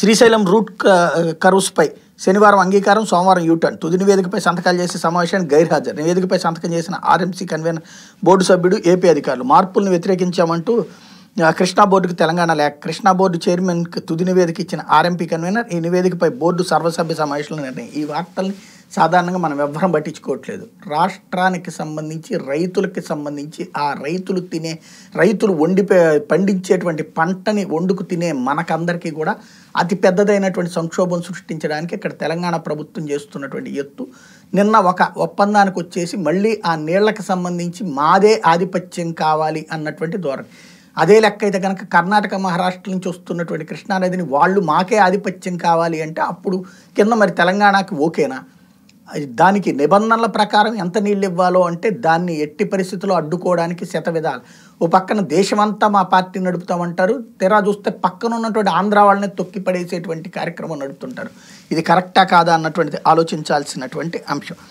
Srisailam route కరువుస్పై శనివారం అంగీకారం సోమవారం యూటర్న్ తుది నివేదికపై సంతకాలు చేసే సమావేశానికి గైర్హాజరు నివేదికపై సంతకం చేసిన ఆర్ఎంసీ కన్వీనర్ బోర్డు సభ్యుడు ఏపీ అధికారులు మార్పులను వ్యతిరేకించామంటూ కృష్ణా బోర్డుకి తెలంగాణ లేక కృష్ణా బోర్డు చైర్మన్కి తుది నివేదిక ఇచ్చిన ఆర్ఎంపీ కన్వీనర్ ఈ నివేదికపై బోర్డు సర్వసభ్య సమావేశంలో నిర్ణయం ఈ వార్తల్ని సాధారణంగా మనం వ్యవహారం పట్టించుకోవట్లేదు రాష్ట్రానికి సంబంధించి రైతులకి సంబంధించి ఆ రైతులు తినే రైతులు వండి పండించేటువంటి పంటని వండుకు తినే మనకందరికీ కూడా అతి పెద్దదైనటువంటి సంక్షోభం సృష్టించడానికి ఇక్కడ తెలంగాణ ప్రభుత్వం చేస్తున్నటువంటి ఎత్తు నిన్న ఒక ఒప్పందానికి వచ్చేసి మళ్ళీ ఆ నీళ్లకు సంబంధించి మాదే ఆధిపత్యం కావాలి అన్నటువంటి ధోరణి అదే లెక్క అయితే కనుక కర్ణాటక మహారాష్ట్ర నుంచి వస్తున్నటువంటి కృష్ణానదిని వాళ్ళు మాకే ఆధిపత్యం కావాలి అంటే అప్పుడు కింద మరి తెలంగాణకి ఓకేనా దానికి నిబంధనల ప్రకారం ఎంత నీళ్ళు ఇవ్వాలో అంటే దాన్ని ఎట్టి పరిస్థితుల్లో అడ్డుకోవడానికి శత విధాలు ఓ పక్కన దేశమంతా మా పార్టీ నడుపుతామంటారు తెరా చూస్తే పక్కన ఉన్నటువంటి ఆంధ్ర వాళ్ళని తొక్కి పడేసేటువంటి కార్యక్రమం నడుపుతుంటారు ఇది కరెక్టా కాదా అన్నటువంటిది ఆలోచించాల్సినటువంటి అంశం